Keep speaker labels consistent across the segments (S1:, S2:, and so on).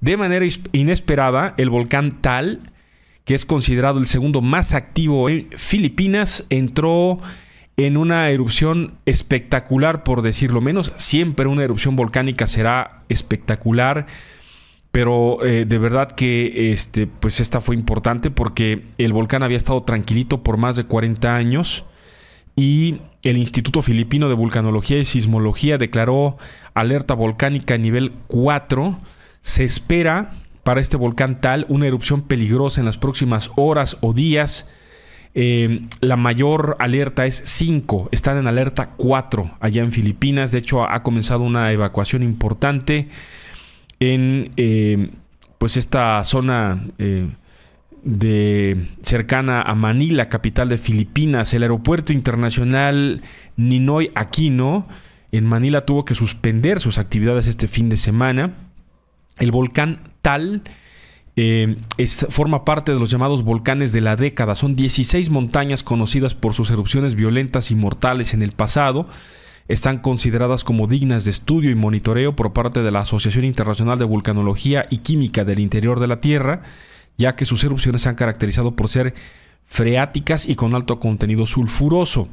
S1: De manera inesperada, el volcán Tal, que es considerado el segundo más activo en Filipinas, entró en una erupción espectacular, por decirlo menos. Siempre una erupción volcánica será espectacular, pero eh, de verdad que este, pues esta fue importante porque el volcán había estado tranquilito por más de 40 años y el Instituto Filipino de Vulcanología y Sismología declaró alerta volcánica nivel 4 se espera para este volcán tal una erupción peligrosa en las próximas horas o días. Em, la mayor alerta es 5, están en alerta 4 allá en Filipinas. De hecho, ha comenzado una evacuación importante en em, pues esta zona eh, de, cercana a Manila, capital de Filipinas. El aeropuerto internacional Ninoy Aquino en Manila tuvo que suspender sus actividades este fin de semana el volcán Tal eh, forma parte de los llamados volcanes de la década. Son 16 montañas conocidas por sus erupciones violentas y mortales en el pasado. Están consideradas como dignas de estudio y monitoreo por parte de la Asociación Internacional de Vulcanología y Química del Interior de la Tierra, ya que sus erupciones se han caracterizado por ser freáticas y con alto contenido sulfuroso.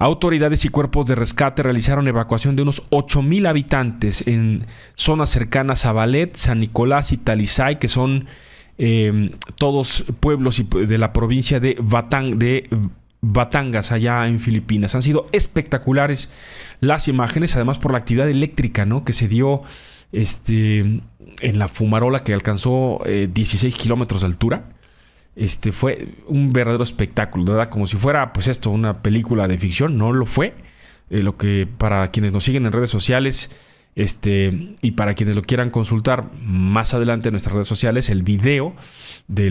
S1: Autoridades y cuerpos de rescate realizaron evacuación de unos 8.000 habitantes en zonas cercanas a Balet, San Nicolás y Talisay, que son em, todos pueblos de la provincia de de Batangas, allá en Filipinas. Han sido espectaculares las imágenes, además por la actividad eléctrica ¿no? que se dio este, en la fumarola que alcanzó 16 eh, kilómetros de altura este, fue un verdadero espectáculo, ¿verdad? Como si fuera, pues esto, una película de ficción, no lo fue. Eh, lo que para quienes nos siguen en redes sociales, este, y para quienes lo quieran consultar más adelante en nuestras redes sociales, el video de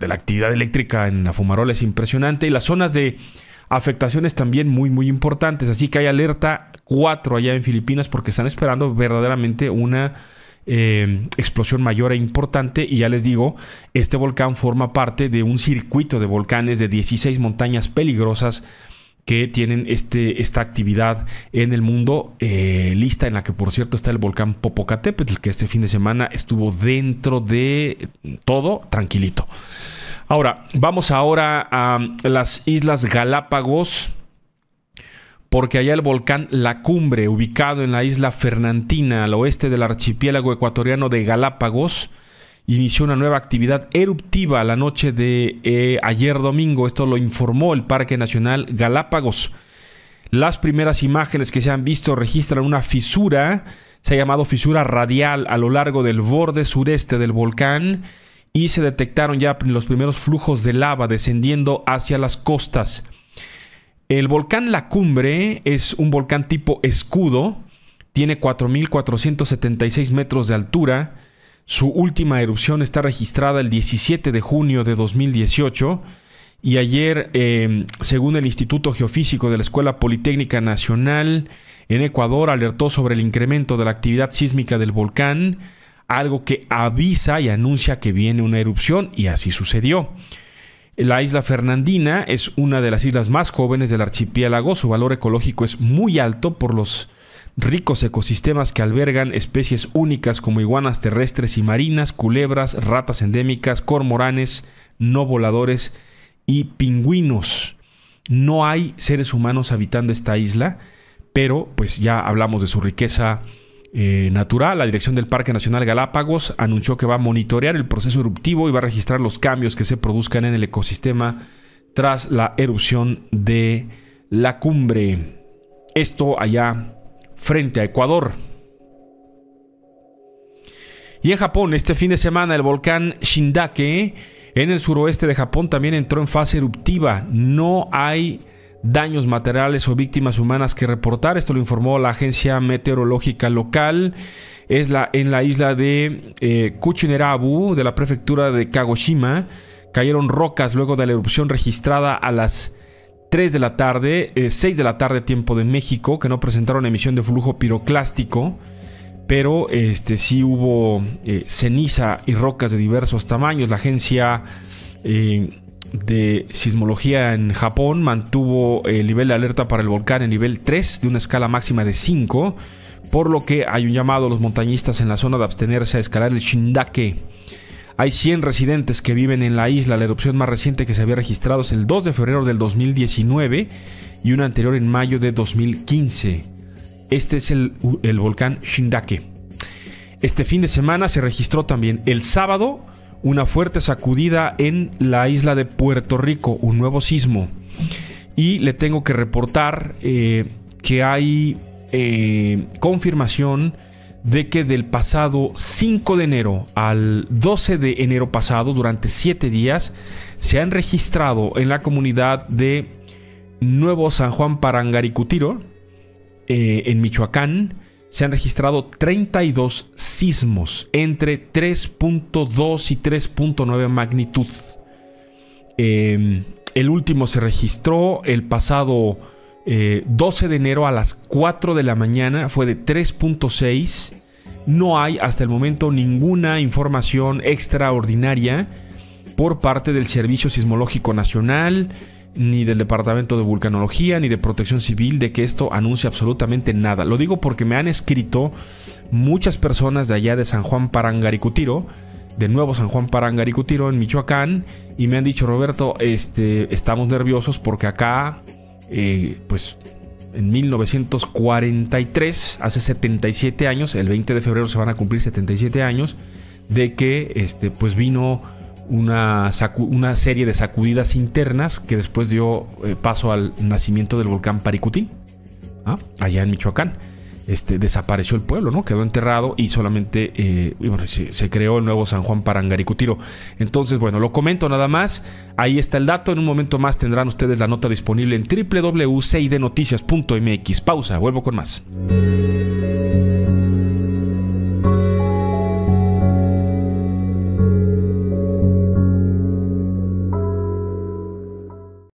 S1: la actividad eléctrica en la fumarola es impresionante y las zonas de afectaciones también muy, muy importantes. Así que hay alerta 4 allá en Filipinas porque están esperando verdaderamente una Em, explosión mayor e importante. Y ya les digo, este volcán forma parte de un circuito de volcanes de 16 montañas peligrosas que tienen este, esta actividad en el mundo, eh, lista en la que por cierto está el volcán Popocatépetl, que este fin de semana estuvo dentro de todo tranquilito. Ahora, vamos ahora a las Islas Galápagos porque allá el volcán La Cumbre, ubicado en la isla Fernantina, al oeste del archipiélago ecuatoriano de Galápagos, inició una nueva actividad eruptiva la noche de eh, ayer domingo. Esto lo informó el Parque Nacional Galápagos. Las primeras imágenes que se han visto registran una fisura, se ha llamado fisura radial, a lo largo del borde sureste del volcán y se detectaron ya los primeros flujos de lava descendiendo hacia las costas. El volcán La Cumbre es un volcán tipo escudo, tiene 4.476 metros de altura, su última erupción está registrada el 17 de junio de 2018 y ayer, em, según el Instituto Geofísico de la Escuela Politécnica Nacional, en Ecuador alertó sobre el incremento de la actividad sísmica del volcán, algo que avisa y anuncia que viene una erupción y así sucedió. La isla Fernandina es una de las islas más jóvenes del archipiélago. Su valor ecológico es muy alto por los ricos ecosistemas que albergan especies únicas como iguanas terrestres y marinas, culebras, ratas endémicas, cormoranes, no voladores y pingüinos. No hay seres humanos habitando esta isla, pero pues ya hablamos de su riqueza eh, natural, la dirección del Parque Nacional Galápagos, anunció que va a monitorear el proceso eruptivo y va a registrar los cambios que se produzcan en el ecosistema tras la erupción de la cumbre. Esto allá frente a Ecuador. Y en Japón, este fin de semana, el volcán Shindake en el suroeste de Japón también entró en fase eruptiva. No hay daños materiales o víctimas humanas que reportar. Esto lo informó la agencia meteorológica local. Es la, en la isla de Kuchinerabu, eh, de la prefectura de Kagoshima. Cayeron rocas luego de la erupción registrada a las 3 de la tarde, 6 eh, de la tarde tiempo de México, que no presentaron emisión de flujo piroclástico, pero este, sí hubo eh, ceniza y rocas de diversos tamaños. La agencia de sismología en Japón mantuvo el nivel de alerta para el volcán en nivel 3 de una escala máxima de 5, por lo que hay un llamado a los montañistas en la zona de abstenerse a escalar el Shindake. Hay 100 residentes que viven en la isla. La erupción más reciente que se había registrado es el 2 de febrero del 2019 y una anterior en mayo de 2015. Este es el, el volcán Shindake. Este fin de semana se registró también el sábado una fuerte sacudida en la isla de Puerto Rico, un nuevo sismo. Y le tengo que reportar eh, que hay eh, confirmación de que del pasado 5 de enero al 12 de enero pasado, durante siete días, se han registrado en la comunidad de Nuevo San Juan Parangaricutiro, eh, en Michoacán, se han registrado 32 sismos entre 3.2 y 3.9 magnitud. Em, el último se registró el pasado 12 eh, de enero a las 4 de la mañana, fue de 3.6. No hay hasta el momento ninguna información extraordinaria por parte del Servicio Sismológico Nacional ni del Departamento de Vulcanología, ni de Protección Civil, de que esto anuncie absolutamente nada. Lo digo porque me han escrito muchas personas de allá de San Juan Parangaricutiro, de nuevo San Juan Parangaricutiro en Michoacán, y me han dicho, Roberto, este, estamos nerviosos porque acá, eh, pues en 1943, hace 77 años, el 20 de febrero se van a cumplir 77 años, de que este, pues vino una, una serie de sacudidas internas que después dio eh, paso al nacimiento del volcán Paricutí, ¿ah? allá en Michoacán. Este, desapareció el pueblo, ¿no? Quedó enterrado y solamente eh, se, creó el nuevo San Juan Parangaricutiro. Entonces, bueno, lo comento nada más. Ahí está el dato. En un momento más tendrán ustedes la nota disponible en www.cidnoticias.mx Pausa, vuelvo con más.